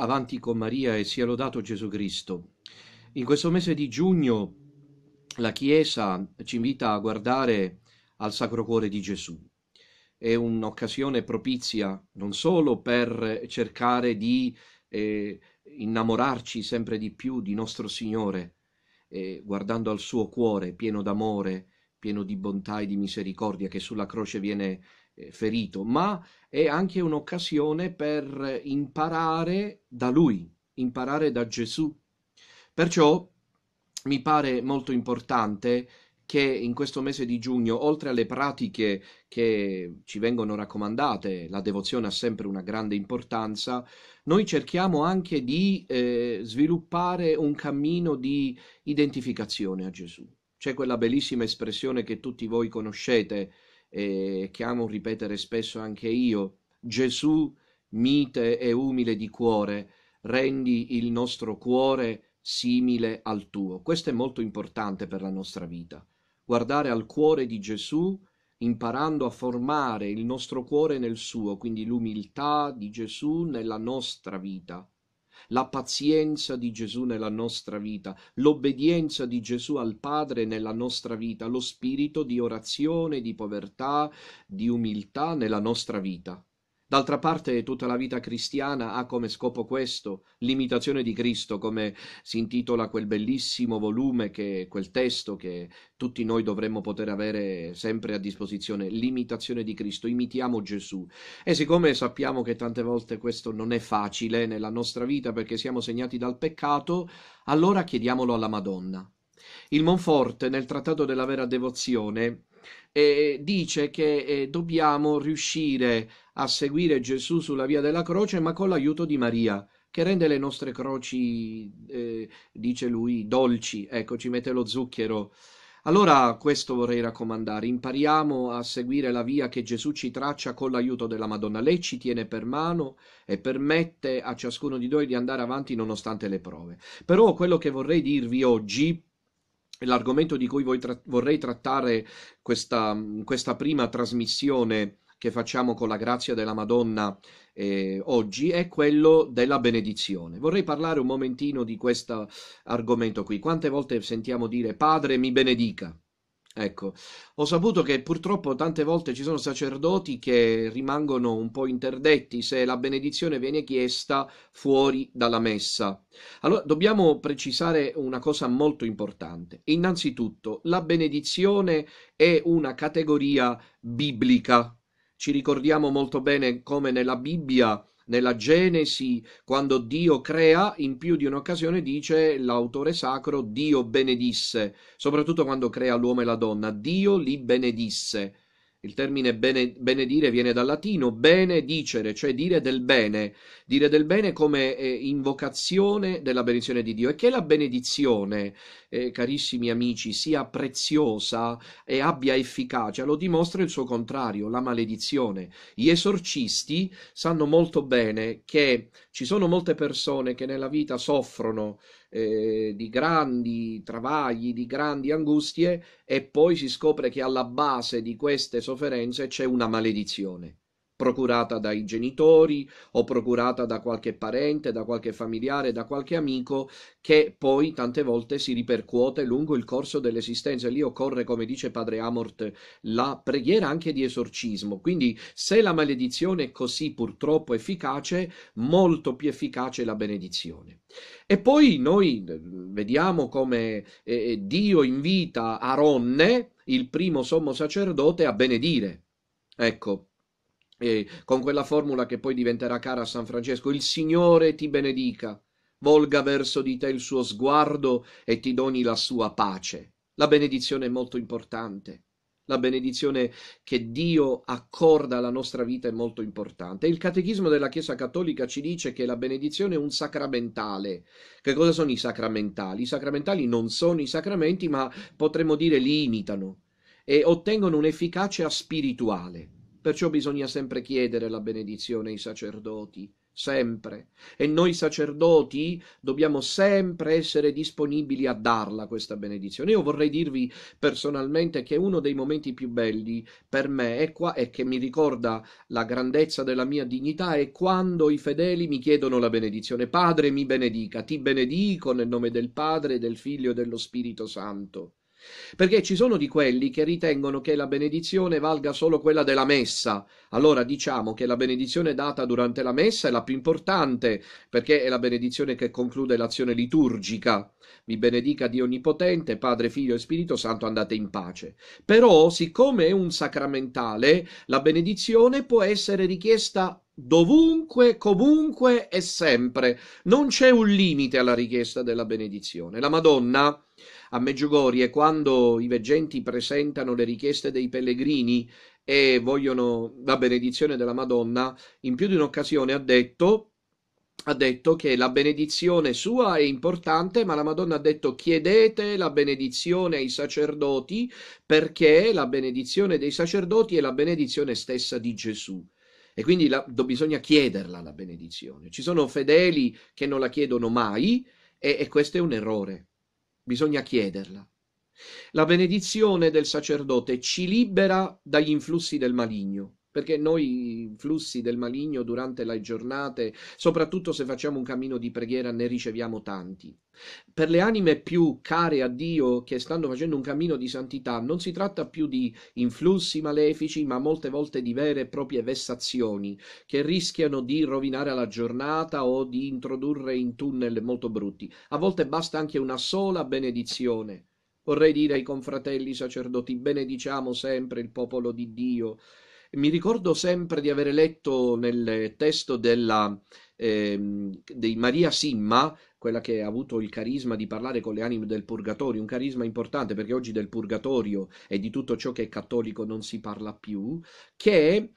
Avanti con Maria e sia lodato Gesù Cristo. In questo mese di giugno la Chiesa ci invita a guardare al Sacro Cuore di Gesù. È un'occasione propizia non solo per cercare di eh, innamorarci sempre di più di nostro Signore, eh, guardando al suo cuore pieno d'amore, pieno di bontà e di misericordia che sulla croce viene eh, ferito, ma è anche un'occasione per imparare da lui, imparare da Gesù. Perciò mi pare molto importante che in questo mese di giugno, oltre alle pratiche che ci vengono raccomandate, la devozione ha sempre una grande importanza, noi cerchiamo anche di eh, sviluppare un cammino di identificazione a Gesù. C'è quella bellissima espressione che tutti voi conoscete e che amo ripetere spesso anche io. Gesù, mite e umile di cuore, rendi il nostro cuore simile al tuo. Questo è molto importante per la nostra vita. Guardare al cuore di Gesù imparando a formare il nostro cuore nel suo, quindi l'umiltà di Gesù nella nostra vita la pazienza di Gesù nella nostra vita, l'obbedienza di Gesù al Padre nella nostra vita, lo spirito di orazione, di povertà, di umiltà nella nostra vita. D'altra parte tutta la vita cristiana ha come scopo questo, l'imitazione di Cristo, come si intitola quel bellissimo volume, che, quel testo che tutti noi dovremmo poter avere sempre a disposizione, l'imitazione di Cristo, imitiamo Gesù. E siccome sappiamo che tante volte questo non è facile nella nostra vita perché siamo segnati dal peccato, allora chiediamolo alla Madonna. Il Monforte nel Trattato della vera devozione eh, dice che eh, dobbiamo riuscire a seguire Gesù sulla via della croce, ma con l'aiuto di Maria, che rende le nostre croci, eh, dice lui, dolci, ecco, ci mette lo zucchero. Allora questo vorrei raccomandare, impariamo a seguire la via che Gesù ci traccia con l'aiuto della Madonna. Lei ci tiene per mano e permette a ciascuno di noi di andare avanti nonostante le prove. Però quello che vorrei dirvi oggi l'argomento di cui tra- vorrei trattare questa, questa, prima trasmissione che facciamo con la grazia della Madonna eh, oggi è quello della benedizione. Vorrei parlare un momentino di questo argomento qui. Quante volte sentiamo dire Padre mi benedica? Ecco, ho saputo che purtroppo tante volte ci sono sacerdoti che rimangono un po' interdetti se la benedizione viene chiesta fuori dalla messa. Allora dobbiamo precisare una cosa molto importante. Innanzitutto, la benedizione è una categoria biblica. Ci ricordiamo molto bene come nella Bibbia nella Genesi, quando Dio crea, in più di un'occasione dice l'autore sacro Dio benedisse, soprattutto quando crea l'uomo e la donna, Dio li benedisse. Il termine bene, benedire viene dal latino benedicere, cioè dire del bene, dire del bene come eh, invocazione della benedizione di Dio. E che la benedizione, eh, carissimi amici, sia preziosa e abbia efficacia, lo dimostra il suo contrario, la maledizione. Gli esorcisti sanno molto bene che ci sono molte persone che nella vita soffrono eh, di grandi travagli, di grandi angustie e poi si scopre che alla base di queste sofferenze c'è una maledizione procurata dai genitori o procurata da qualche parente, da qualche familiare, da qualche amico, che poi tante volte si ripercuote lungo il corso dell'esistenza. Lì occorre, come dice padre Amort, la preghiera anche di esorcismo. Quindi se la maledizione è così purtroppo efficace, molto più efficace la benedizione. E poi noi vediamo come eh, eh, Dio invita Aronne, il primo sommo sacerdote, a benedire. Ecco, eh, con quella formula che poi diventerà cara a San Francesco, il Signore ti benedica, volga verso di te il suo sguardo e ti doni la sua pace. La benedizione è molto importante. La benedizione che Dio accorda alla nostra vita è molto importante. Il catechismo della Chiesa Cattolica ci dice che la benedizione è un sacramentale. Che cosa sono i sacramentali? I sacramentali non sono i sacramenti, ma potremmo dire li imitano e ottengono un'efficacia spirituale. Perciò bisogna sempre chiedere la benedizione ai sacerdoti, sempre. E noi sacerdoti dobbiamo sempre essere disponibili a darla questa benedizione. Io vorrei dirvi personalmente che uno dei momenti più belli per me è qua e che mi ricorda la grandezza della mia dignità è quando i fedeli mi chiedono la benedizione. Padre mi benedica, ti benedico nel nome del Padre, del Figlio e dello Spirito Santo. Perché ci sono di quelli che ritengono che la benedizione valga solo quella della messa. Allora diciamo che la benedizione data durante la messa è la più importante, perché è la benedizione che conclude l'azione liturgica. Vi benedica Dio Onnipotente, Padre, Figlio e Spirito Santo, andate in pace. Però, siccome è un sacramentale, la benedizione può essere richiesta dovunque, comunque e sempre. Non c'è un limite alla richiesta della benedizione. La Madonna a Meggiugorie, quando i veggenti presentano le richieste dei pellegrini e vogliono la benedizione della Madonna, in più di un'occasione ha detto ha detto che la benedizione sua è importante, ma la Madonna ha detto chiedete la benedizione ai sacerdoti perché la benedizione dei sacerdoti è la benedizione stessa di Gesù. E quindi la, do, bisogna chiederla la benedizione. Ci sono fedeli che non la chiedono mai e, e questo è un errore. Bisogna chiederla. La benedizione del sacerdote ci libera dagli influssi del maligno perché noi i flussi del maligno durante le giornate, soprattutto se facciamo un cammino di preghiera, ne riceviamo tanti. Per le anime più care a Dio che stanno facendo un cammino di santità, non si tratta più di influssi malefici, ma molte volte di vere e proprie vessazioni che rischiano di rovinare la giornata o di introdurre in tunnel molto brutti. A volte basta anche una sola benedizione. Vorrei dire ai confratelli sacerdoti, benediciamo sempre il popolo di Dio mi ricordo sempre di aver letto nel testo della, eh, di Maria Simma, quella che ha avuto il carisma di parlare con le anime del purgatorio, un carisma importante perché oggi del purgatorio e di tutto ciò che è cattolico non si parla più, che e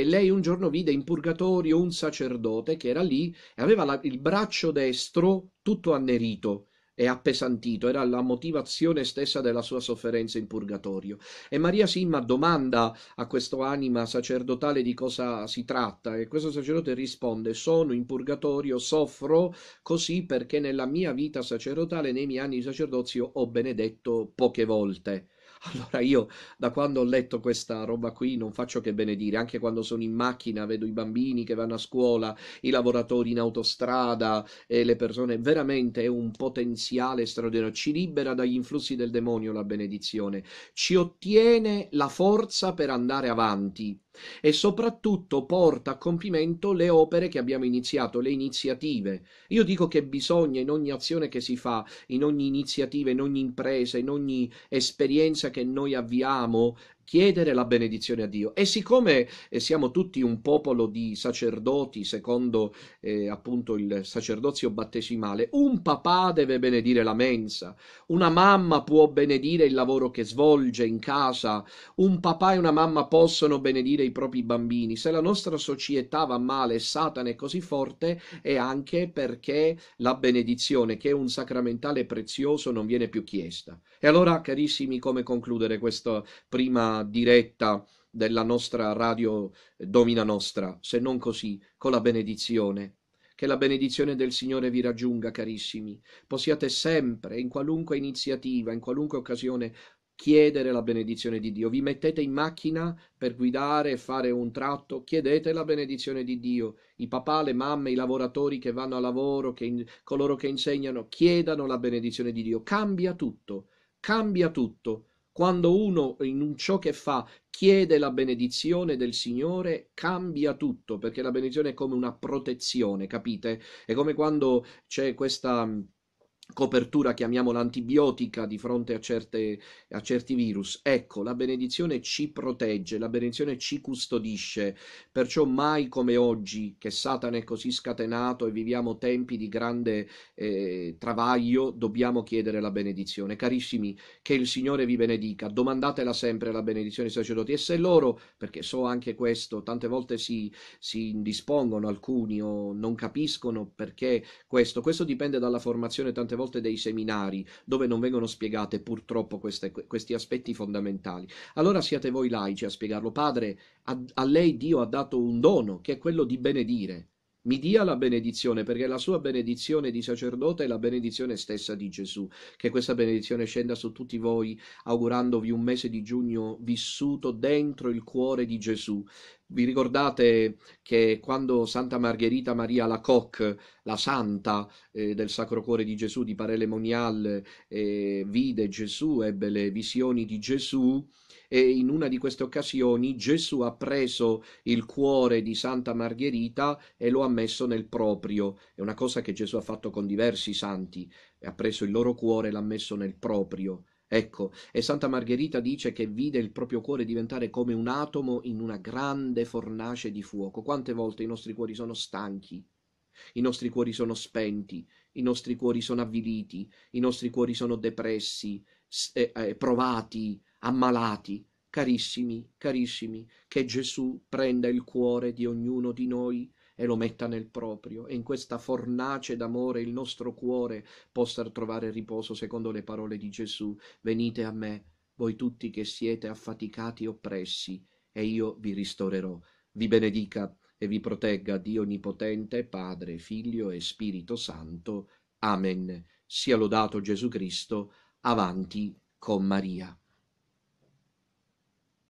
eh, lei un giorno vide in purgatorio un sacerdote che era lì e aveva la, il braccio destro tutto annerito e appesantito, era la motivazione stessa della sua sofferenza in purgatorio. E Maria Simma domanda a questo anima sacerdotale di cosa si tratta e questo sacerdote risponde sono in purgatorio, soffro così perché nella mia vita sacerdotale, nei miei anni di sacerdozio, ho benedetto poche volte. Allora io da quando ho letto questa roba qui non faccio che benedire, anche quando sono in macchina vedo i bambini che vanno a scuola, i lavoratori in autostrada e le persone, veramente è un potenziale straordinario, ci libera dagli influssi del demonio la benedizione, ci ottiene la forza per andare avanti e soprattutto porta a compimento le opere che abbiamo iniziato, le iniziative. Io dico che bisogna in ogni azione che si fa, in ogni iniziativa, in ogni impresa, in ogni esperienza che noi avviamo, chiedere la benedizione a Dio. E siccome eh, siamo tutti un popolo di sacerdoti, secondo eh, appunto il sacerdozio battesimale, un papà deve benedire la mensa, una mamma può benedire il lavoro che svolge in casa, un papà e una mamma possono benedire i propri bambini. Se la nostra società va male, Satana è così forte, è anche perché la benedizione, che è un sacramentale prezioso, non viene più chiesta. E allora, carissimi, come concludere questa prima diretta della nostra radio eh, Domina Nostra, se non così, con la benedizione. Che la benedizione del Signore vi raggiunga, carissimi. Possiate sempre, in qualunque iniziativa, in qualunque occasione, chiedere la benedizione di Dio. Vi mettete in macchina per guidare, e fare un tratto, chiedete la benedizione di Dio. I papà, le mamme, i lavoratori che vanno a lavoro, che in, coloro che insegnano, chiedano la benedizione di Dio. Cambia tutto, cambia tutto quando uno in un ciò che fa chiede la benedizione del Signore, cambia tutto, perché la benedizione è come una protezione, capite? È come quando c'è questa copertura, chiamiamola antibiotica, di fronte a, certe, a, certi virus. Ecco, la benedizione ci protegge, la benedizione ci custodisce, perciò mai come oggi, che Satana è così scatenato e viviamo tempi di grande eh, travaglio, dobbiamo chiedere la benedizione. Carissimi, che il Signore vi benedica, domandatela sempre la benedizione ai sacerdoti e se loro, perché so anche questo, tante volte si, si indispongono alcuni o non capiscono perché questo, questo dipende dalla formazione tante volte volte dei seminari dove non vengono spiegate purtroppo queste, questi aspetti fondamentali. Allora siate voi laici a spiegarlo. Padre, a, a lei Dio ha dato un dono che è quello di benedire mi dia la benedizione, perché la sua benedizione di sacerdote è la benedizione stessa di Gesù. Che questa benedizione scenda su tutti voi, augurandovi un mese di giugno vissuto dentro il cuore di Gesù, vi ricordate che quando Santa Margherita Maria Lacocque, la santa eh, del Sacro Cuore di Gesù di Parele Monial, eh, vide Gesù, ebbe le visioni di Gesù, e in una di queste occasioni Gesù ha preso il cuore di Santa Margherita e lo ha messo nel proprio. È una cosa che Gesù ha fatto con diversi santi, ha preso il loro cuore e l'ha messo nel proprio. Ecco, e Santa Margherita dice che vide il proprio cuore diventare come un atomo in una grande fornace di fuoco. Quante volte i nostri cuori sono stanchi, i nostri cuori sono spenti, i nostri cuori sono avviliti, i nostri cuori sono depressi, eh, eh, provati, ammalati. Carissimi, carissimi, che Gesù prenda il cuore di ognuno di noi e lo metta nel proprio, e in questa fornace d'amore il nostro cuore possa trovare riposo secondo le parole di Gesù. Venite a me, voi tutti che siete affaticati e oppressi, e io vi ristorerò. Vi benedica e vi protegga Dio Onnipotente, Padre, Figlio e Spirito Santo. Amen. Sia lodato Gesù Cristo, avanti con Maria.